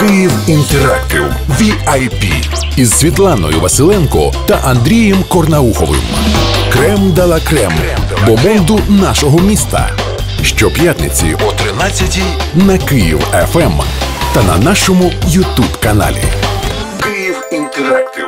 Київ інтерактив VIP із Світланою Василенко та Андрієм Корнауховим. Крем дала крем бо бомонду нашого міста. Щоп'ятниці о 13 й на Київ ФМ ем та на нашому Ютуб каналі. Київ інтерактив.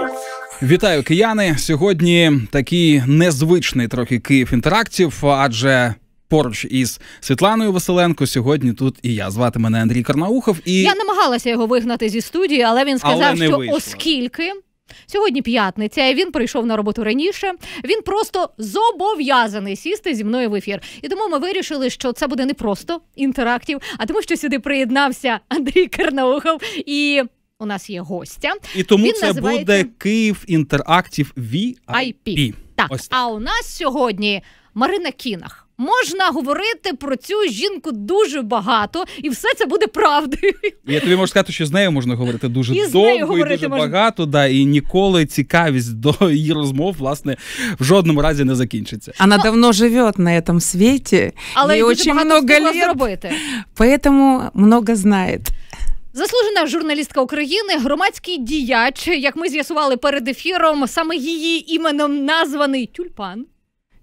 Вітаю кияни. Сьогодні такий незвичний трохи Київ інтерактів, адже поруч із Світланою Василенко. Сьогодні тут і я звати мене Андрій Карнаухов. І я намагалася його вигнати зі студії, але він сказав, але що вийшло. оскільки. Сьогодні п'ятниця, і він прийшов на роботу раніше. Він просто зобов'язаний сісти зі мною в ефір. І тому ми вирішили, що це буде не просто інтерактів, а тому, що сюди приєднався Андрій Карнаухов, і у нас є гостя. І тому він це буде Київ Інтерактів VIP. Так. так. А у нас сьогодні Марина Кінах можна говорити про цю жінку дуже багато, і все це буде правдою. Я тобі можу сказати, що з нею можна говорити дуже і довго і дуже можна. багато, да, і ніколи цікавість до її розмов, власне, в жодному разі не закінчиться. Вона ну, давно живе на цьому світі, але і дуже багато лет, зробити. Поэтому много знає. Заслужена журналістка України, громадський діяч, як ми з'ясували перед ефіром, саме її іменем названий тюльпан.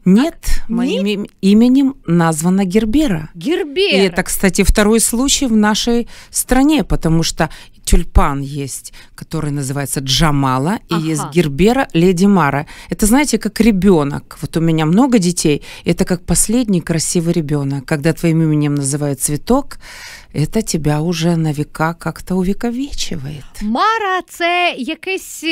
Нет, а, моим нет? именем названа Гербера. Гербера. И это, кстати, второй случай в нашей стране, потому что тюльпан есть, который называется Джамала, ага. и из Гербера Леди Мара. Это, знаете, как ребенок. Вот у меня много детей, это как последний красивый ребенок. Когда твоим именем называют цветок, это тебя уже на века как-то увековечивает. Мара це якесь,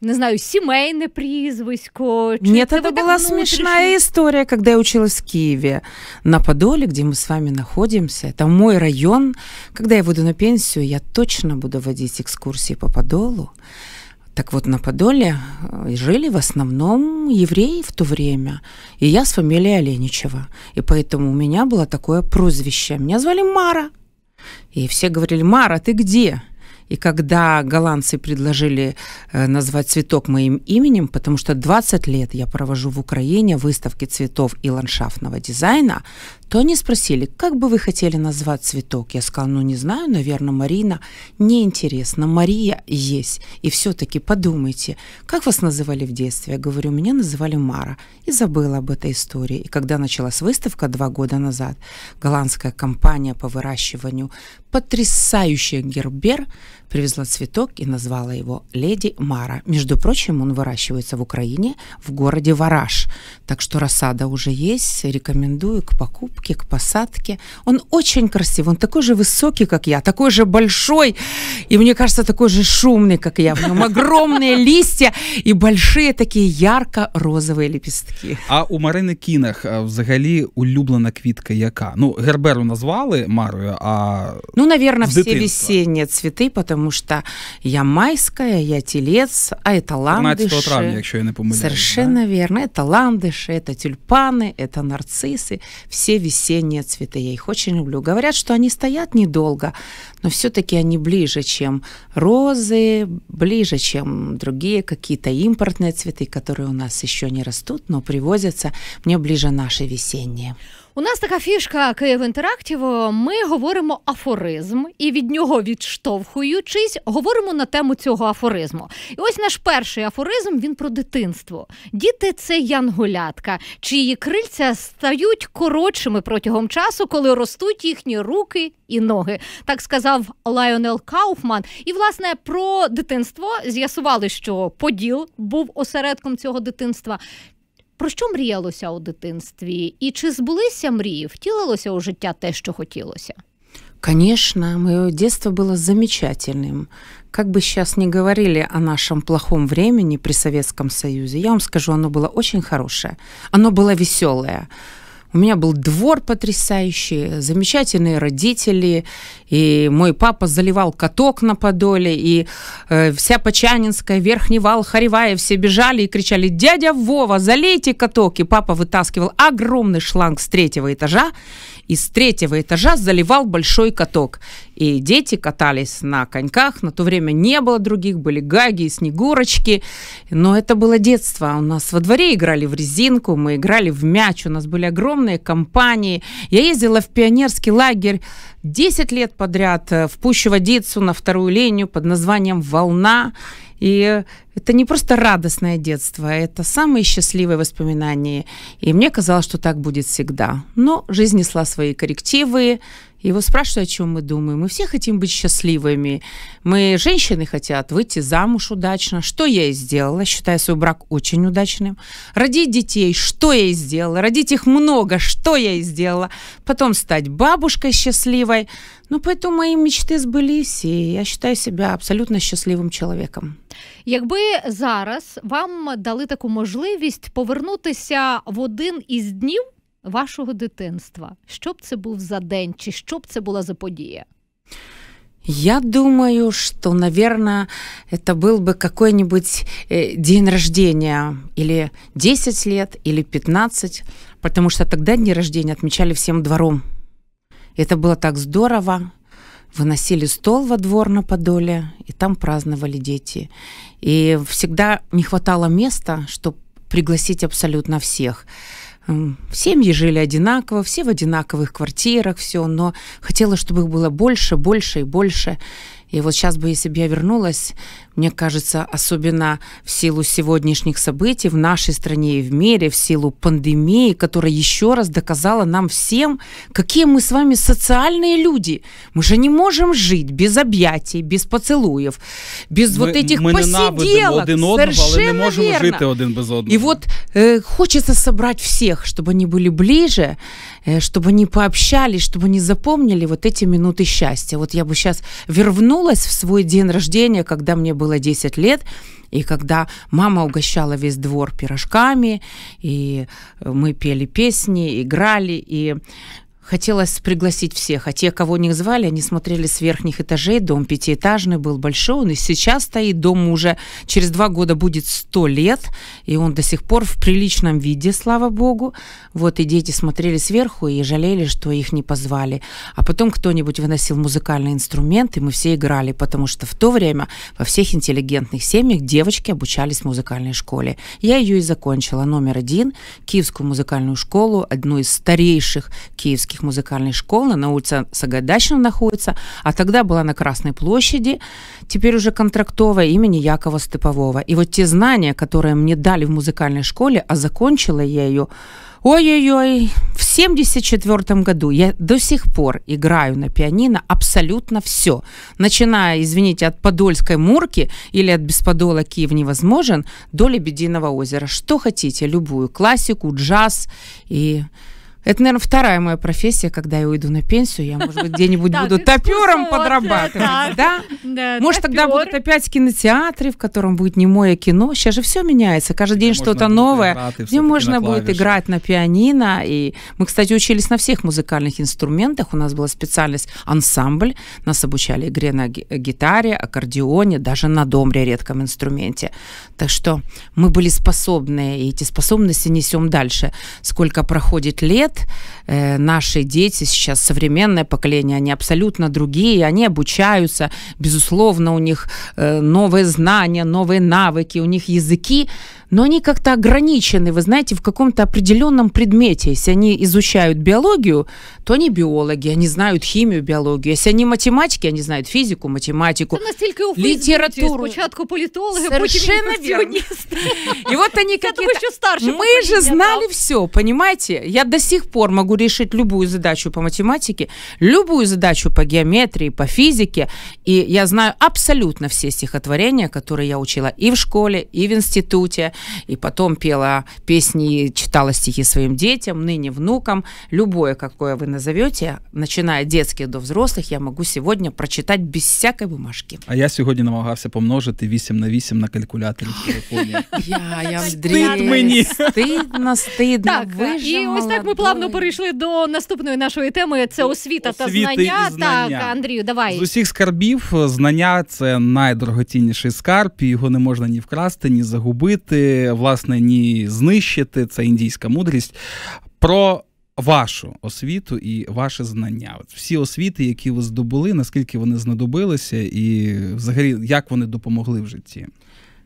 не знаю, семейное прізвисько. Нет, это была смешная история, когда я училась в Киеве на Подоле, где мы с вами находимся. Это мой район. Когда я выйду на пенсию, я точно точно буду водить экскурсии по Подолу. Так вот, на Подоле э, жили в основном евреи в то время, и я с фамилией Оленичева. И поэтому у меня было такое прозвище. Меня звали Мара. И все говорили, Мара, ты где? И когда голландцы предложили э, назвать цветок моим именем, потому что 20 лет я провожу в Украине выставки цветов и ландшафтного дизайна, то они спросили, как бы вы хотели назвать цветок? Я сказал, ну не знаю, наверное, Марина. Неинтересно, Мария есть. И все-таки подумайте, как вас называли в детстве? Я говорю, меня называли Мара. И забыла об этой истории. И когда началась выставка два года назад, голландская компания по выращиванию потрясающих гербер Привезла цветок и назвала его «Леди Мара». Между прочим, он выращивается в Украине, в городе Вараш. Так что рассада уже есть, рекомендую к покупке, к посадке. Он очень красивый, он такой же высокий, как я, такой же большой, и мне кажется, такой же шумный, как я. В нем огромные листья и большие такие ярко-розовые лепестки. А у Марини Кінах а, взагалі улюблена квітка яка? Ну, Герберу назвали Марою, а Ну, наверное, все весенние цветы, потому Потому что я майская, я тілець, а это ландыши. травня, якщо я не помиляюсь. Совершенно да? верно. это ландыши, это тюльпаны, это нарциссы. Все весенние цветы Я их очень люблю. Говорят, что они стоят недолго, но все-таки они ближе, чем розы, ближе, чем другие какие-то импортные цветы, которые у нас еще не растут, но привозятся. Мне ближе наши весенние. У нас така фішка Київ Інтерактів. Ми говоримо афоризм, і від нього відштовхуючись, говоримо на тему цього афоризму. І ось наш перший афоризм він про дитинство. Діти це янгулятка, чиї крильця стають коротшими протягом часу, коли ростуть їхні руки і ноги. Так сказав Лайонел Кауфман. І власне про дитинство з'ясували, що Поділ був осередком цього дитинства. Про що мріялося у дитинстві? І чи збулися мрії? Втілилося у життя те, що хотілося? Конечно, мое детство было замечательным. Как бы сейчас ни говорили о нашем плохом времени при Советском Союзе, я вам скажу, оно было очень хорошее. Оно было веселое. У меня был двор потрясающий, замечательные родители, и мой папа заливал каток на Подоле, и э, вся Почанинская, Верхний Вал, Харевая, все бежали и кричали, дядя Вова, залейте каток, и папа вытаскивал огромный шланг с третьего этажа, и с третьего этажа заливал большой каток и дети катались на коньках. На то время не было других, были гаги и снегурочки. Но это было детство. У нас во дворе играли в резинку, мы играли в мяч, у нас были огромные компании. Я ездила в пионерский лагерь 10 лет подряд э, в пущу на вторую линию под названием «Волна». И это не просто радостное детство, это самые счастливые воспоминания. И мне казалось, что так будет всегда. Но жизнь несла свои коррективы, его спрашивают, о чем мы думаем. Мы все хотим быть счастливыми. Мы, женщины, хотят выйти замуж удачно. Что я и сделала. Считаю свой брак очень удачным. Родить детей. Что я и сделала. Родить их много. Что я и сделала. Потом стать бабушкой счастливой. Ну, поэтому мои мечты сбылись, и я считаю себя абсолютно щасливим чоловіком. Якби зараз вам дали таку можливість повернутися в один із днів вашого дитинства, що б це був за день, чи що б це була за подія? Я думаю, что, наверное, это был бы какой-нибудь э, день рождения или 10 лет, или 15, потому что тогда дни рождения отмечали всем двором. Это было так здорово. Выносили стол во двор на Подоле, и там праздновали дети. И всегда не хватало места, чтобы пригласить абсолютно всех семьи жили одинаково, все в одинаковых квартирах, все, но хотела, чтобы их было больше, больше и больше. И вот сейчас бы, если бы я вернулась, мне кажется, особенно в силу сегодняшних событий в нашей стране и в мире, в силу пандемии, которая еще раз доказала нам всем, какие мы с вами социальные люди. Мы же не можем жить без объятий, без поцелуев, без ми, вот этих ми посиделок. один одного, Совершенно не можем верно. жить один без одного. И вот э, хочется собрать всех, чтобы они были ближе, э, чтобы они пообщались, чтобы они запомнили вот эти минуты счастья. Вот я бы сейчас вернулась в свой день рождения, когда мне было было 10 лет, и когда мама угощала весь двор пирожками, и мы пели песни, играли, и Хотелось пригласить всех, а те, кого не звали, они смотрели с верхних этажей. Дом пятиэтажный был большой, он и сейчас стоит. Дому уже через два года будет сто лет, и он до сих пор в приличном виде, слава богу. Вот и дети смотрели сверху и жалели, что их не позвали. А потом кто-нибудь выносил музыкальный инструмент, и мы все играли, потому что в то время во всех интеллигентных семьях девочки обучались в музыкальной школе. Я ее и закончила. Номер один – Киевскую музыкальную школу, одну из старейших киевских городских музыкальных школ, она на улице Сагайдачного находится, а тогда была на Красной площади, теперь уже контрактовая имени Якова Степового. И вот те знания, которые мне дали в музыкальной школе, а закончила я ее Ой-ой-ой, в 74 году я до сих пор играю на пианино абсолютно все. Начиная, извините, от Подольской Мурки или от Бесподола Киев невозможен до Лебединого озера. Что хотите, любую классику, джаз и это, наверное, вторая моя профессия, когда я уйду на пенсию, я, может быть, где-нибудь буду топером подрабатывать, да? Может, тогда будут опять кинотеатры, в котором будет не мое кино. Сейчас же все меняется, каждый день что-то новое, где можно будет играть на пианино. И мы, кстати, учились на всех музыкальных инструментах. У нас была специальность ансамбль. Нас обучали игре на гитаре, аккордеоне, даже на домре редком инструменте. Так что мы были способны, и эти способности несем дальше. Сколько проходит лет, лет э, наши дети, сейчас современное поколение, они абсолютно другие, они обучаются, безусловно, у них э, новые знания, новые навыки, у них языки, но они как-то ограничены, вы знаете, в каком-то определенном предмете. Если они изучают биологию, то они биологи, они знают химию, биологию. Если они математики, они знают физику, математику, Це литературу. Спочатку политологи, а Совершенно верно. И вот они какие-то... Мы же знали все, понимаете? Я до сих пор могу решить любую задачу по математике, любую задачу по геометрии, по физике. И я знаю абсолютно все стихотворения, которые я учила и в школе, и в институте. и потом пела песни, читала стихи своим детям, ныне внукам. Любое, какое вы назовете, начиная детских до взрослих, я могу сегодня прочитать без всякой бумажки. А я сьогодні намагався помножити 8 на 8 на калькуляторі в Я, я Стид мені. Стидно, стидно. і ось так ми плавно перейшли до наступної нашої теми. Це освіта, та знання. Так, Андрію, давай. З усіх скарбів знання це найдорогоцінніший скарб, його не можна ні вкрасти, ні загубити власне, ні знищити це індійська мудрість. Про вашу освіту і ваше знання. От Всі освіти, які ви здобули, наскільки вони знадобилися, і взагалі як вони допомогли в житті.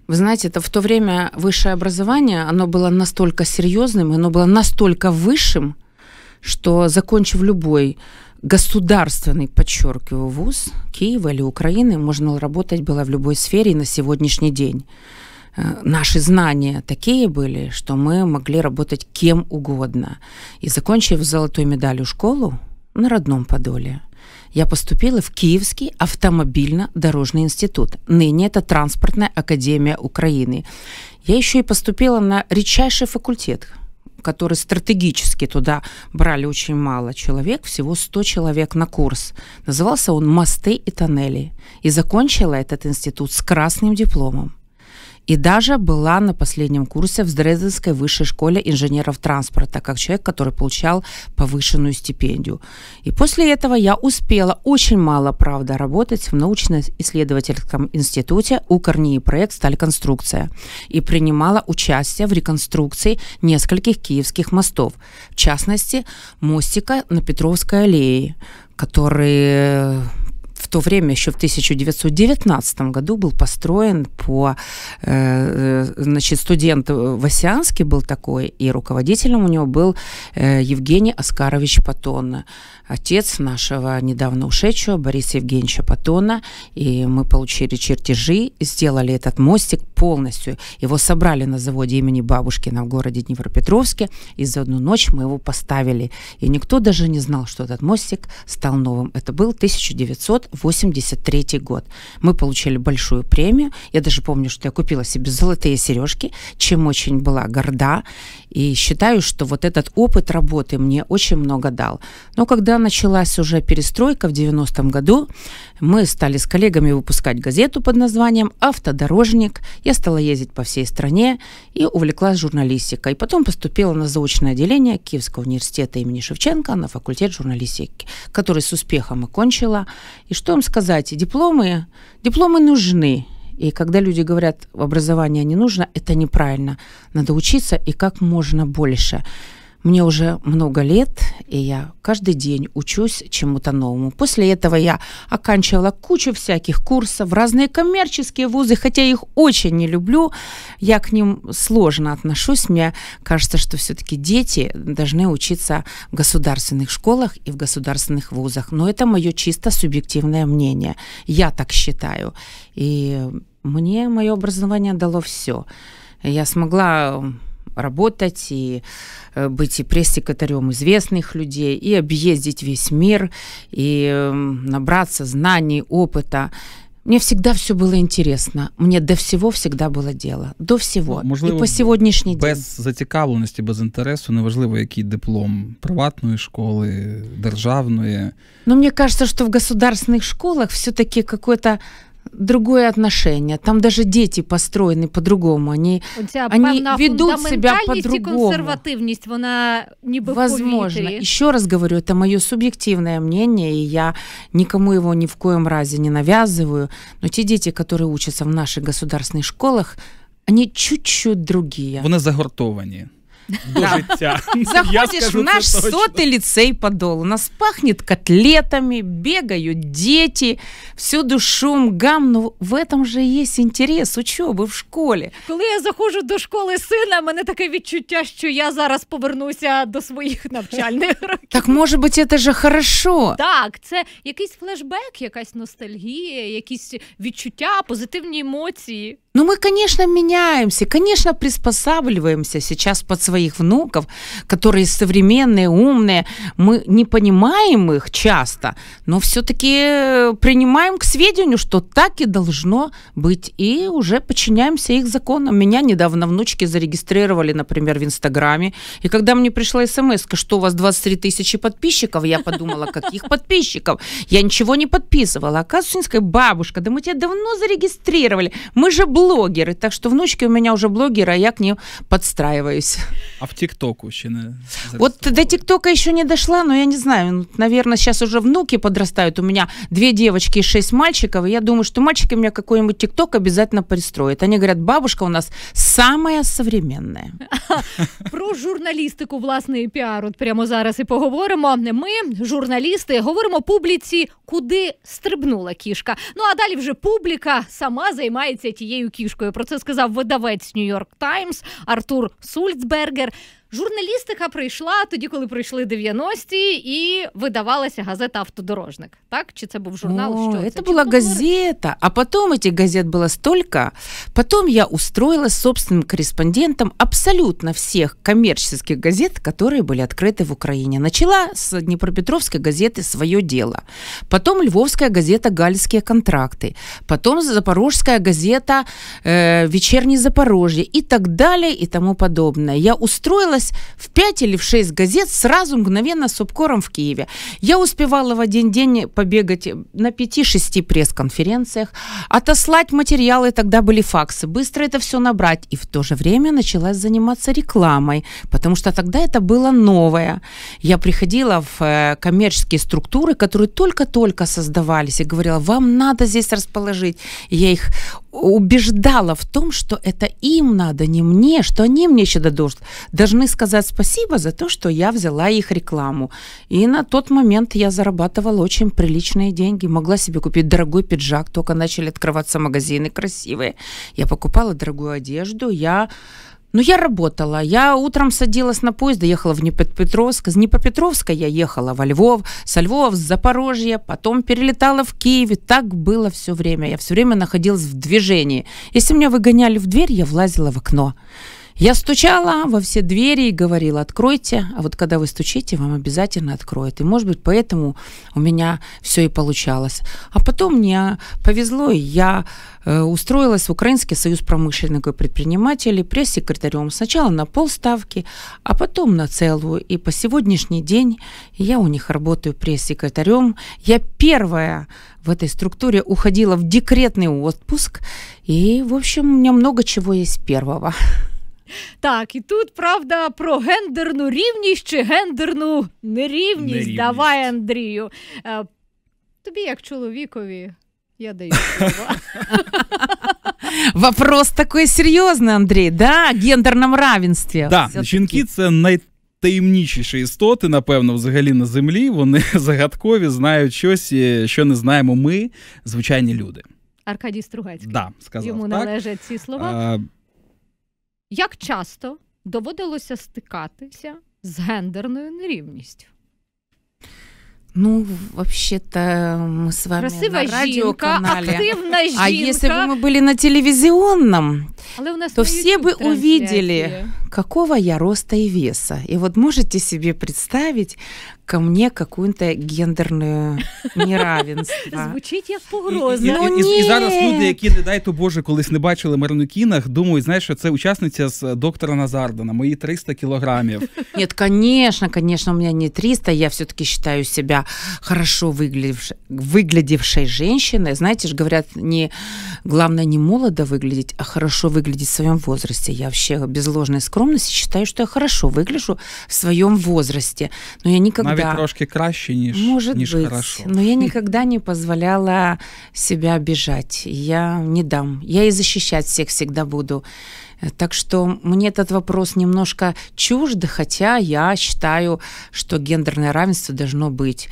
Вы знаете, это в то время высшее образование, оно было настолько серьезным, оно было настолько высшим, что, закончив любой государственный, подчеркиваю, вуз Киева или Украины, можно работать было в любой сфере на сегодняшний день. Э, наши знания такие были, что мы могли работать кем угодно. И закончив золотую медалью школу на родном Подоле, я поступила в Киевский автомобильно-дорожный институт. Ныне это Транспортная академия Украины. Я еще и поступила на редчайший факультет, который стратегически туда брали очень мало человек, всего 100 человек на курс. Назывался он «Мосты и тоннели». И закончила этот институт с красным дипломом. И даже была на последнем курсе в Дрезденской высшей школе инженеров транспорта, как человек, который получал повышенную стипендию. И после этого я успела очень мало, правда, работать в научно-исследовательском институте у Корнии проект «Сталь конструкция» и принимала участие в реконструкции нескольких киевских мостов, в частности, мостика на Петровской аллее, который в то время, еще в 1919 году, был построен по... Э, э, значит, студент Васянский был такой, и руководителем у него был э, Евгений Оскарович Патон, отец нашего недавно ушедшего Бориса Евгеньевича Патона. И мы получили чертежи, сделали этот мостик полностью. Его собрали на заводе имени Бабушкина в городе Днепропетровске, и за одну ночь мы его поставили. И никто даже не знал, что этот мостик стал новым. Это был 1900 83 год. Мы получили большую премию. Я даже помню, что я купила себе золотые сережки, чем очень была горда. И считаю, что вот этот опыт работы мне очень много дал. Но когда началась уже перестройка в 90-м году, мы стали с коллегами выпускать газету под названием «Автодорожник». Я стала ездить по всей стране и увлеклась журналистикой. Потом поступила на заочное отделение Киевского университета имени Шевченко на факультет журналистики, который с успехом окончила. И что им сказать? Дипломы, дипломы нужны. И когда люди говорят, образование не нужно, это неправильно. Надо учиться и как можно больше. Мне уже много лет, и я каждый день учусь чему-то новому. После этого я оканчивала кучу всяких курсов, в разные коммерческие вузы, хотя их очень не люблю. Я к ним сложно отношусь. Мне кажется, что все-таки дети должны учиться в государственных школах и в государственных вузах. Но это мое чисто субъективное мнение. Я так считаю. И мне мое образование дало все. Я смогла работать, и э, быть и пресс-секретарем известных людей, и объездить весь мир, и эм, набраться знаний, опыта. Мне всегда все было интересно. Мне до всего всегда было дело До всього. Ну, Можливо, і по сьогоднішній день. без зацікавленості, без інтересу, неважливо, який диплом приватної школи, державної. Ну, мне кажется, что в государственных школах все-таки какое-то другое отношение. Там даже дети построены по-другому. Они, они ведут себя по-другому. консервативность, вона ніби Возможно. Еще раз говорю, это мое субъективное мнение, и я никому его ни в коем разе не навязываю. Но те дети, которые учатся в наших государственных школах, они чуть-чуть другие. Они загортовані. до життя. Заходишь в наш сотый лицей Подол. У нас пахнет котлетами, бегают дети, всюду шум, гам. Ну, в этом же есть интерес учеби в школі. Коли я заходжу до школи сина, мене таке відчуття, що я зараз повернуся до своїх навчальних років. Так може бути, це ж хорошо. Так, це якийсь флешбек, якась ностальгія, якісь відчуття, позитивні емоції. Ну, ми, звісно, міняємося, звісно, приспосабливаємося зараз під своє своих внуков, которые современные, умные. Мы не понимаем их часто, но все-таки э, принимаем к сведению, что так и должно быть, и уже подчиняемся их законам. Меня недавно внучки зарегистрировали, например, в Инстаграме, и когда мне пришла смс, что у вас 23 тысячи подписчиков, я подумала, каких подписчиков? Я ничего не подписывала. Оказывается, бабушка, да мы тебя давно зарегистрировали, мы же блогеры, так что внучки у меня уже блогеры, а я к ним подстраиваюсь. А в ТикТоку, вообще? На... Вот до ТикТока еще не дошла, но я не знаю. Ну, Наверное, сейчас уже внуки подрастают. У меня две девочки и шесть мальчиков. И я думаю, что мальчики у меня какой-нибудь ТикТок обязательно пристроят. Они говорят, бабушка у нас самая современная. Про журналістику, власне, і піар от прямо зараз і поговоримо. Ми, журналісти, говоримо публіці, куди стрибнула кішка. Ну а далі вже публіка сама займається тією кішкою. Про це сказав видавець Нью-Йорк Таймс Артур Сульцбергер. Gracias. Журналістика прийшла тоді, коли прийшли 90-ті, і видавалася газета Автодорожник. Так чи це був журнал? О, що це була газета. А потом этих газет было столько. Потом я устроила собственным корреспондентом абсолютно всех коммерческих газет, которые были открыты в Украине. Начала с Днепропетровской газеты «Свое дело», потом Львовская газета «Гальские контракты», потом Запорожская газета э, «Вечерний Запорожье» и так далее и тому подобное. Я устроила выпускалось в 5 или в 6 газет сразу мгновенно с обкором в Киеве. Я успевала в один день побегать на 5-6 пресс-конференциях, отослать материалы, тогда были факсы, быстро это все набрать. И в то же время начала заниматься рекламой, потому что тогда это было новое. Я приходила в э, коммерческие структуры, которые только-только создавались, и говорила, вам надо здесь расположить. Я их убеждала в том, что это им надо, не мне, что они мне еще дадут, должны сказать спасибо за то, что я взяла их рекламу. И на тот момент я зарабатывала очень приличные деньги, могла себе купить дорогой пиджак, только начали открываться магазины красивые. Я покупала дорогую одежду, я но «Ну, я работала. Я утром садилась на поезд, доехала в Днепропетровск. С Днепропетровска я ехала во Львов, со Львова в Запорожье, потом перелетала в Киеве. Так было все время. Я все время находилась в движении. Если меня выгоняли в дверь, я влазила в окно. Я стучала во все двери и говорила, откройте, а вот когда вы стучите, вам обязательно откроют. И, может быть, поэтому у меня все и получалось. А потом мне повезло, и я э, устроилась в Украинский союз промышленных и предпринимателей пресс-секретарем. Сначала на полставки, а потом на целую. И по сегодняшний день я у них работаю пресс-секретарем. Я первая в этой структуре уходила в декретный отпуск. И, в общем, у меня много чего есть первого. Так, і тут правда про гендерну рівність чи гендерну нерівність. нерівність. Давай, Андрію. Е, тобі, як чоловікові, я даю. Вопрос такий серйозний, Андрій, да? гендерному равенстві. да, жінки це най. Таємнічіші істоти, напевно, взагалі на землі. Вони загадкові знають щось, е, що не знаємо ми, звичайні люди. Аркадій Стругацький. Да, сказав Йому так. належать ці слова. А, як часто доводилося стикатися з гендерною нерівністю? Ну, вообще-то мы с вами Красива на радиоканале. Активна жінка. А если бы мы были на телевизионном, Але у нас то на все бы увидели, какого я роста и веса. И вот можете себе представить ко мне какую-то гендерную неравенство. Звучить як погроза. Ну, І ні. зараз люди, які, не дай то Боже, колись не бачили Марнукінах, думають, знаєш, що це учасниця з доктора Назардана, мої 300 кілограмів. Нет, конечно, конечно, у меня не 300, я все-таки считаю себя хорошо выглядевшей, выглядевшей женщиной. Знаете же, говорят, не, главное не молодо выглядеть, а хорошо выглядеть в своем возрасте. Я вообще без ложной скромности скромность и считаю, что я хорошо выгляжу в своем возрасте. Но я никогда... на трошки краще, ніж, Может ніж быть, хорошо. Но я никогда не позволяла себя обижать. Я не дам. Я и защищать всех всегда буду. Э, так что мне этот вопрос немножко чужд, хотя я считаю, что гендерное равенство должно быть.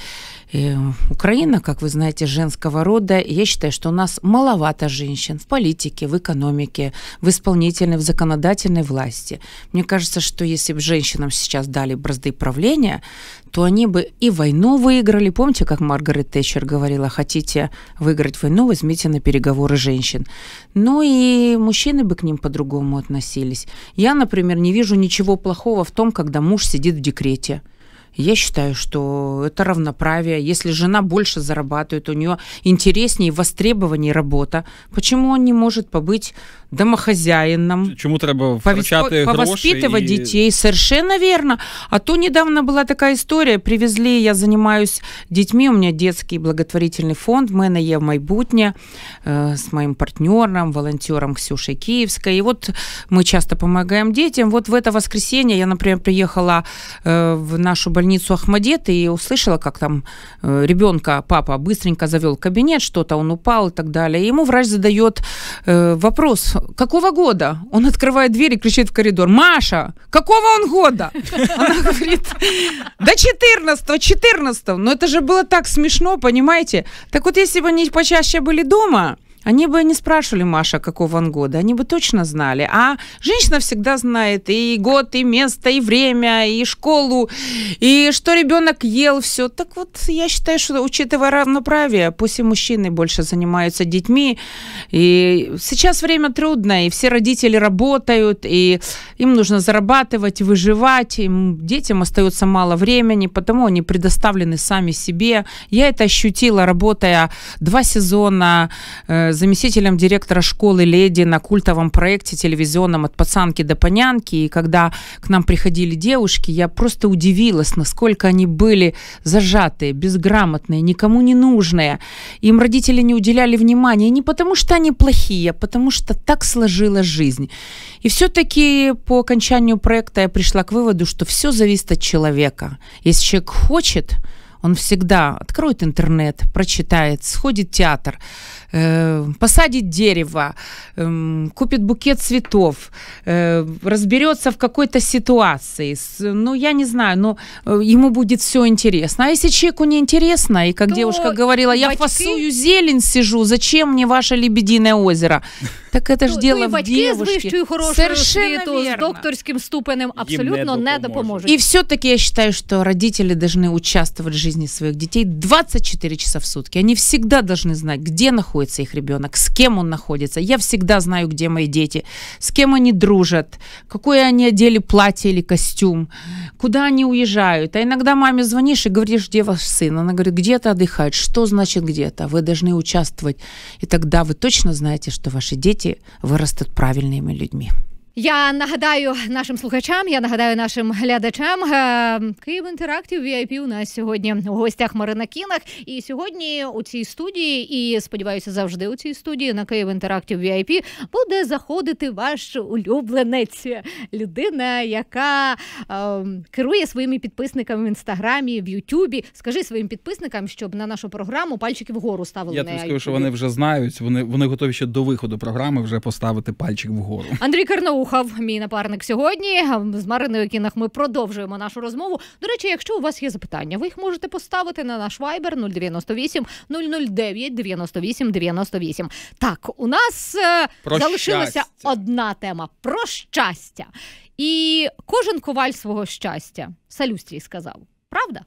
И э, Украина, как вы знаете, женского рода. Я считаю, что у нас маловато женщин в политике, в экономике, в исполнительной, в законодательной власти. Мне кажется, что если бы женщинам сейчас дали бразды правления, то они бы и войну выиграли. Помните, как Маргарет Тэтчер говорила, хотите выиграть войну, возьмите на переговоры женщин. Ну и мужчины бы к ним по-другому относились. Я, например, не вижу ничего плохого в том, когда муж сидит в декрете. Я считаю, что это равноправие. Если жена больше зарабатывает, у нее интереснее, востребованнее работа, почему он не может побыть домохозяинам, Чому треба втрачати Повоспитывать і... детей, совершенно верно. А то недавно была такая история, привезли, я занимаюсь детьми, у меня детский благотворительный фонд, мы на Е Майбутне э, с моим партнером, волонтером Ксюшей Киевской. И вот мы часто помогаем детям. Вот в это воскресенье я, например, приехала э, в нашу больницу Ахмадет и услышала, как там э, ребенка папа быстренько завел кабинет, что-то он упал и так далее. И ему врач задает э, вопрос, какого года? Он открывает дверь и кричит в коридор, Маша, какого он года? Она говорит, "До 14 14 Но это же было так смешно, понимаете? Так вот, если бы они почаще были дома, они бы не спрашивали Маша, какого он года, они бы точно знали. А женщина всегда знает и год, и место, и время, и школу, и что ребенок ел, все. Так вот, я считаю, что учитывая равноправие, пусть и мужчины больше занимаются детьми. И сейчас время трудное, и все родители работают, и им нужно зарабатывать, выживать, им, детям остается мало времени, потому они предоставлены сами себе. Я это ощутила, работая два сезона э, заместителем директора школы «Леди» на культовом проекте телевизионном «От пацанки до понянки». И когда к нам приходили девушки, я просто удивилась, насколько они были зажатые, безграмотные, никому не нужные. Им родители не уделяли внимания не потому, что они плохие, а потому что так сложилась жизнь. И все-таки по окончанию проекта я пришла к выводу, что все зависит от человека. Если человек хочет, он всегда откроет интернет, прочитает, сходит в театр, Э, посадит дерево, эм, купит букет цветов, э, разберется в какой-то ситуации. ну, я не знаю, но э, ему будет все интересно. А если человеку не интересно, и как то девушка говорила, я батьки... фасую зелень сижу, зачем мне ваше лебединое озеро? Так это ж дело в девушке. Совершенно хорошою освіту, з ступенем абсолютно не допоможуть. И все-таки я считаю, что родители должны участвовать в жизни своих детей 24 часа в сутки. Они всегда должны знать, где находятся находится их ребенок, с кем он находится. Я всегда знаю, где мои дети, с кем они дружат, какое они одели платье или костюм, куда они уезжают. А иногда маме звонишь и говоришь, где ваш сын. Она говорит, где-то отдыхает. Что значит где-то? Вы должны участвовать. И тогда вы точно знаете, что ваши дети вырастут правильными людьми. Я нагадаю нашим слухачам, я нагадаю нашим глядачам. Е, Київ інтерактів VIP у нас сьогодні у гостях Марина Кінах. І сьогодні у цій студії, і сподіваюся, завжди у цій студії на Київ інтерактів VIP буде заходити ваш улюбленець, людина, яка е, керує своїми підписниками в інстаграмі, в Ютубі. Скажи своїм підписникам, щоб на нашу програму пальчики вгору ставили. Я тобі скажу, що вони вже знають. Вони вони готові ще до виходу програми вже поставити пальчик вгору. Андрій Карнау слухав мій напарник сьогодні. З Мариною Кінах ми продовжуємо нашу розмову. До речі, якщо у вас є запитання, ви їх можете поставити на наш вайбер 098 009 98 98. Так, у нас е, про залишилася щастя. одна тема про щастя. І кожен коваль свого щастя Салюстрій сказав. Правда?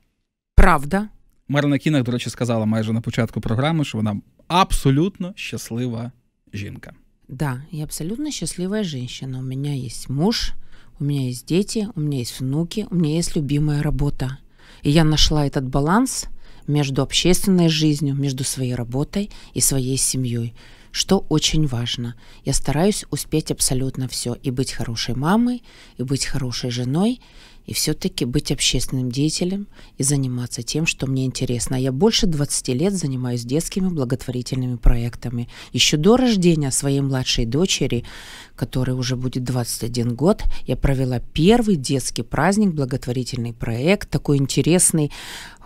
Правда. Марина Кінах, до речі, сказала майже на початку програми, що вона абсолютно щаслива жінка. Да, я абсолютно счастливая женщина. У меня есть муж, у меня есть дети, у меня есть внуки, у меня есть любимая работа. И я нашла этот баланс между общественной жизнью, между своей работой и своей семьей, что очень важно. Я стараюсь успеть абсолютно все и быть хорошей мамой, и быть хорошей женой, и все-таки быть общественным деятелем и заниматься тем, что мне интересно. А я больше 20 лет занимаюсь детскими благотворительными проектами. Еще до рождения своей младшей дочери, которой уже будет 21 год, я провела первый детский праздник, благотворительный проект, такой интересный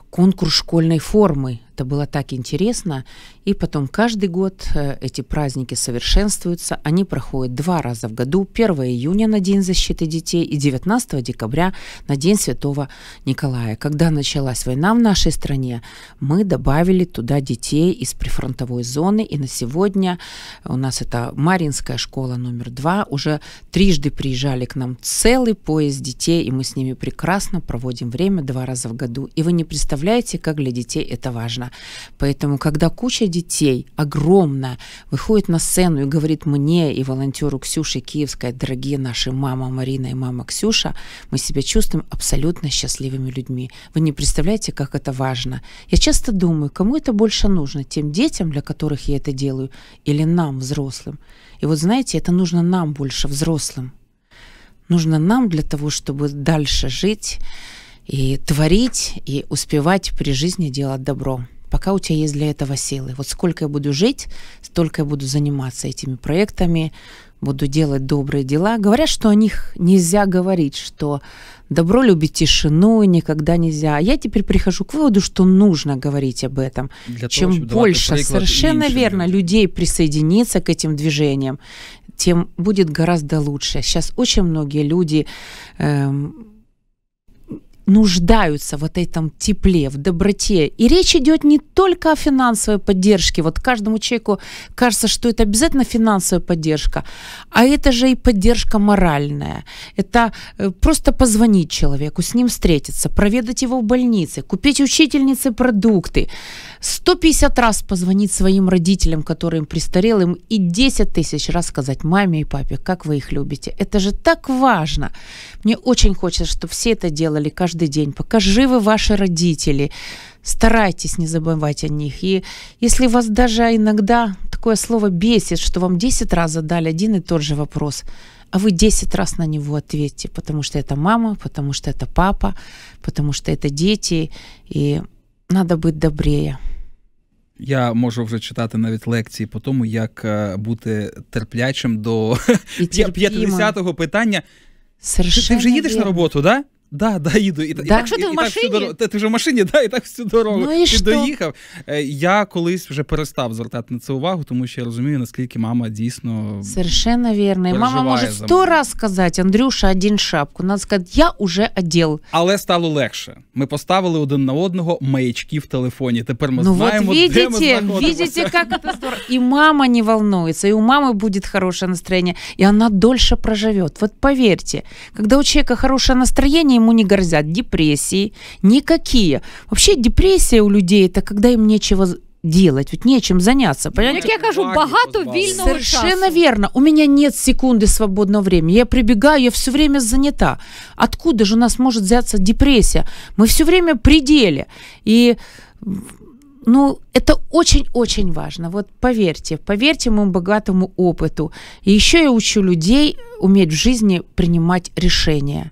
конкурс школьной формы это было так интересно. И потом каждый год э, эти праздники совершенствуются. Они проходят два раза в году. 1 июня на День защиты детей и 19 декабря на День Святого Николая. Когда началась война в нашей стране, мы добавили туда детей из прифронтовой зоны. И на сегодня э, у нас это Маринская школа номер два. Уже трижды приезжали к нам целый поезд детей, и мы с ними прекрасно проводим время два раза в году. И вы не представляете, как для детей это важно. Поэтому, когда куча детей, огромная, выходит на сцену и говорит мне и волонтеру Ксюше Киевской, дорогие наши мама Марина и мама Ксюша, мы себя чувствуем абсолютно счастливыми людьми. Вы не представляете, как это важно. Я часто думаю, кому это больше нужно, тем детям, для которых я это делаю, или нам, взрослым. И вот знаете, это нужно нам больше, взрослым. Нужно нам для того, чтобы дальше жить и творить, и успевать при жизни делать добро пока у тебя есть для этого силы. Вот сколько я буду жить, столько я буду заниматься этими проектами, буду делать добрые дела. Говорят, что о них нельзя говорить, что добро любит тишину, и никогда нельзя. А я теперь прихожу к выводу, что нужно говорить об этом. Для Чем того, больше, совершенно верно, делать. людей присоединиться к этим движениям, тем будет гораздо лучше. Сейчас очень многие люди... Эм, нуждаются в вот этом тепле, в доброте. И речь идет не только о финансовой поддержке. Вот каждому человеку кажется, что это обязательно финансовая поддержка, а это же и поддержка моральная. Это э, просто позвонить человеку, с ним встретиться, проведать его в больнице, купить учительнице продукты, 150 раз позвонить своим родителям, которые им престарелым, и 10 тысяч раз сказать маме и папе, как вы их любите. Это же так важно. Мне очень хочется, чтобы все это делали каждый день. Пока живы ваши родители, старайтесь не забывать о них. И если вас даже иногда такое слово бесит, что вам 10 раз задали один и тот же вопрос, а вы 10 раз на него ответьте, потому что это мама, потому что это папа, потому что это дети. И Надо бути добрее. Я можу вже читати навіть лекції по тому, як е, бути терплячим до 50-го питання. Ти ти вже їдеш на роботу, да? Да, да, їду. І, так, і так що ти в машині? Так дорогу, ти вже в машині, да, і так всю дорогу. Ну, і ти що? доїхав. Е, я колись вже перестав звертати на це увагу, тому що я розумію, наскільки мама дійсно. Совершенно вірно. Мама може сто раз сказати, Андрюша, один шапку. Надо сказати, я вже оділ. Але стало легше. Ми поставили один на одного маячки в телефоні. Тепер ми ну, знаємо, вот видите, де ми Видите, как это здорово. І мама не волнується, і у мами буде хороше настроєння, і вона дольше проживе. Вот поверьте, коли у человека хороше настроєння, ему не горзят депрессии, никакие. Вообще депрессия у людей это когда им нечего делать, ведь нечем заняться. Ну, понимаете? я кажу, багато вільного Совершенно часу. верно. У меня нет секунды свободного времени. Я прибегаю, я все время занята. Откуда же у нас может взяться депрессия? Мы все время пределе И ну, это очень-очень важно. Вот поверьте, поверьте моему богатому опыту. И еще я учу людей уметь в жизни принимать решения.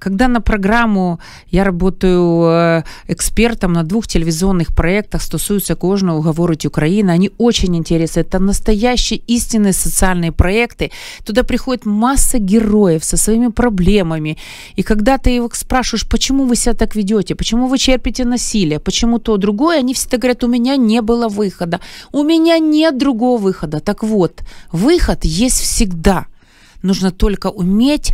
Когда на программу я работаю э, экспертом на двух телевизионных проектах, стосуются кожного «Говорить Украина», они очень интересны. Это настоящие истинные социальные проекты. Туда приходит масса героев со своими проблемами. И когда ты их спрашиваешь, почему вы себя так ведете, почему вы черпите насилие, почему то, другое, они всегда говорят, у меня не было выхода, у меня нет другого выхода. Так вот, выход есть всегда. Нужно только уметь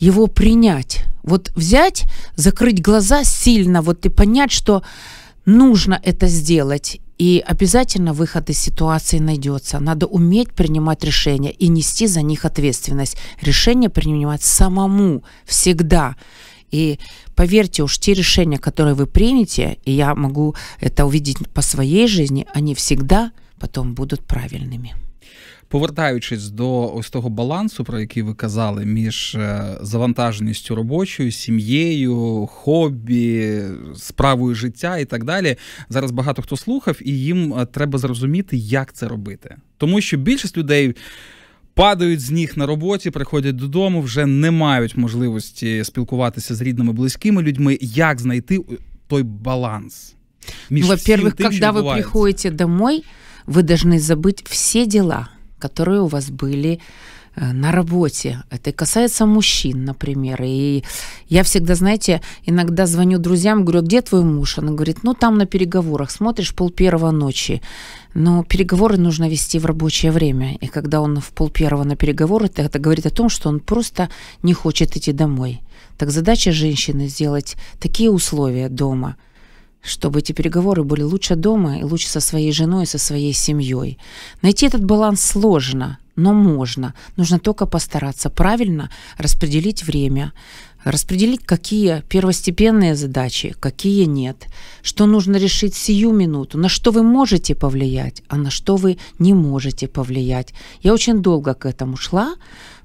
его принять. Вот взять, закрыть глаза сильно, вот и понять, что нужно это сделать. И обязательно выход из ситуации найдется. Надо уметь принимать решения и нести за них ответственность. Решение принимать самому всегда. И поверьте уж, те решения, которые вы примете, и я могу это увидеть по своей жизни, они всегда потом будут правильными. повертаючись до ось того балансу, про який ви казали, між е, завантаженістю робочою, сім'єю, хобі, справою життя і так далі, зараз багато хто слухав, і їм е, треба зрозуміти, як це робити, тому що більшість людей. Падають з ніг на роботі, приходять додому, вже не мають можливості спілкуватися з рідними близькими людьми. Як знайти е, той баланс? Між ну, во-первых, когда вы приходите домой, ви должны забыть всі діла. которые у вас были э, на работе. Это касается мужчин, например. И я всегда, знаете, иногда звоню друзьям, говорю, «А где твой муж? Она говорит, ну там на переговорах, смотришь, пол первого ночи. Но переговоры нужно вести в рабочее время. И когда он в пол первого на переговоры, это говорит о том, что он просто не хочет идти домой. Так задача женщины сделать такие условия дома – чтобы эти переговоры были лучше дома и лучше со своей женой и со своей семьей. Найти этот баланс сложно, но можно. Нужно только постараться правильно распределить время, распределить, какие первостепенные задачи, какие нет, что нужно решить сию минуту, на что вы можете повлиять, а на что вы не можете повлиять. Я очень долго к этому шла,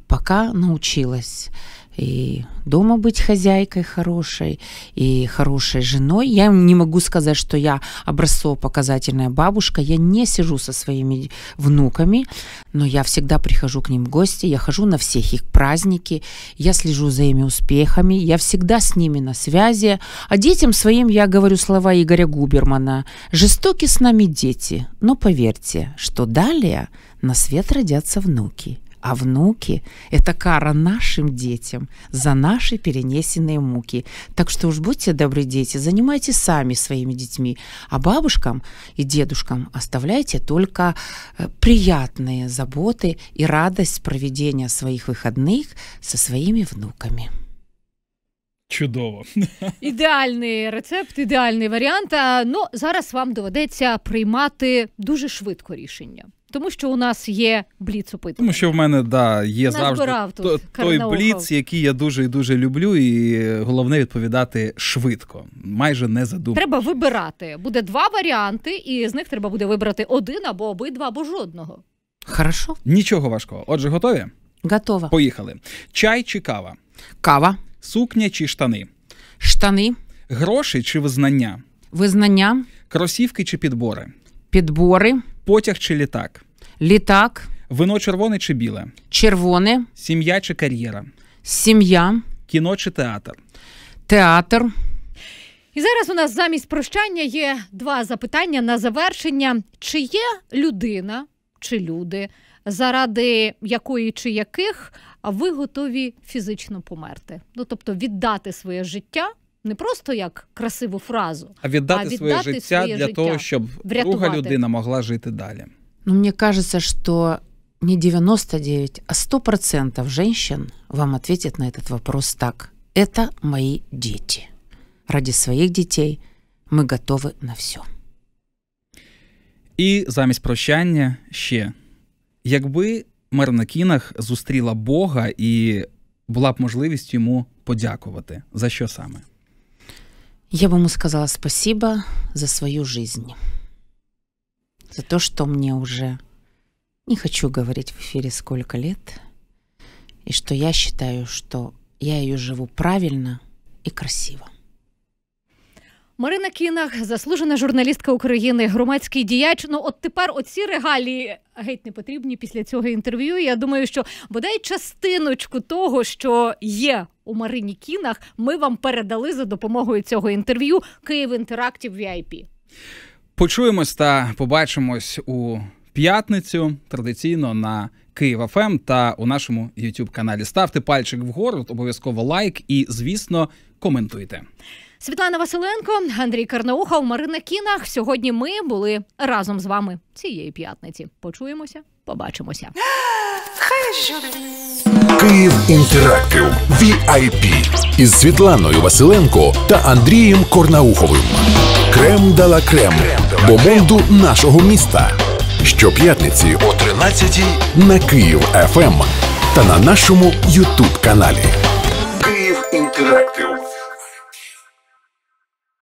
пока научилась и дома быть хозяйкой хорошей, и хорошей женой. Я не могу сказать, что я образцово-показательная бабушка. Я не сижу со своими внуками, но я всегда прихожу к ним в гости, я хожу на всех их праздники, я слежу за ими успехами, я всегда с ними на связи. А детям своим я говорю слова Игоря Губермана. «Жестоки с нами дети, но поверьте, что далее на свет родятся внуки» а внуки – это кара нашим детям за наши перенесенные муки. Так что уж будьте добры, дети, занимайтесь сами своими детьми, а бабушкам и дедушкам оставляйте только э, приятные заботы и радость проведения своих выходных со своими внуками. Чудово, ідеальний рецепт, ідеальний варіант. А, ну зараз вам доведеться приймати дуже швидко рішення. Тому що у нас є бліц опитування. Тому що в мене да, є Нас завжди тут той бліц, який я дуже і дуже люблю, і головне відповідати швидко, майже не задумуючись. Треба вибирати. Буде два варіанти, і з них треба буде вибрати один або обидва, або жодного. Хорошо. Нічого важкого. Отже, готові? Готова. Поїхали. Чай чи кава? Кава. Сукня чи штани? Штани. Гроші чи визнання? Визнання. Кросівки чи підбори? Підбори. Потяг чи літак? Літак. Вино червоне чи біле? Червоне. Сім'я чи кар'єра? Сім'я. Кіно чи театр? Театр. І зараз у нас замість прощання є два запитання на завершення: чи є людина чи люди, заради якої чи яких ви готові фізично померти? Ну тобто віддати своє життя не просто як красиву фразу, а віддати, а віддати своє, віддати життя для життя того, щоб врятувати. друга людина могла жити далі. Но ну, мне кажется, что не 99, а 100% женщин вам ответят на этот вопрос так. Это мои дети. Ради своих детей мы готовы на все. І замість прощання ще. Якби мер на кінах зустріла Бога і була б можливість йому подякувати, за що саме? Я б йому сказала спасіба за свою життя. за то, что мне уже не хочу говорить в эфире сколько лет, и что я считаю, что я ее живу правильно и красиво. Марина Кінах, заслужена журналістка України, громадський діяч. Ну от тепер оці регалії геть не потрібні після цього інтерв'ю. Я думаю, що бодай частиночку того, що є у Марині Кінах, ми вам передали за допомогою цього інтерв'ю Київ інтерактів VIP. Почуємось та побачимось у п'ятницю традиційно на Києва ФМ ем та у нашому youtube каналі. Ставте пальчик вгору, обов'язково лайк і, звісно, коментуйте. Світлана Василенко, Андрій Карнауха, у Марина Кінах. Сьогодні ми були разом з вами цієї п'ятниці. Почуємося, побачимося. Київ інтерактив VIP із Світланою Василенко та Андрієм Корнауховим. Крем дала крем. Бомонду нашого міста. Щоп'ятниці о 13 й на Київ ФМ ем та на нашому Ютуб каналі. Київ Інтерактив.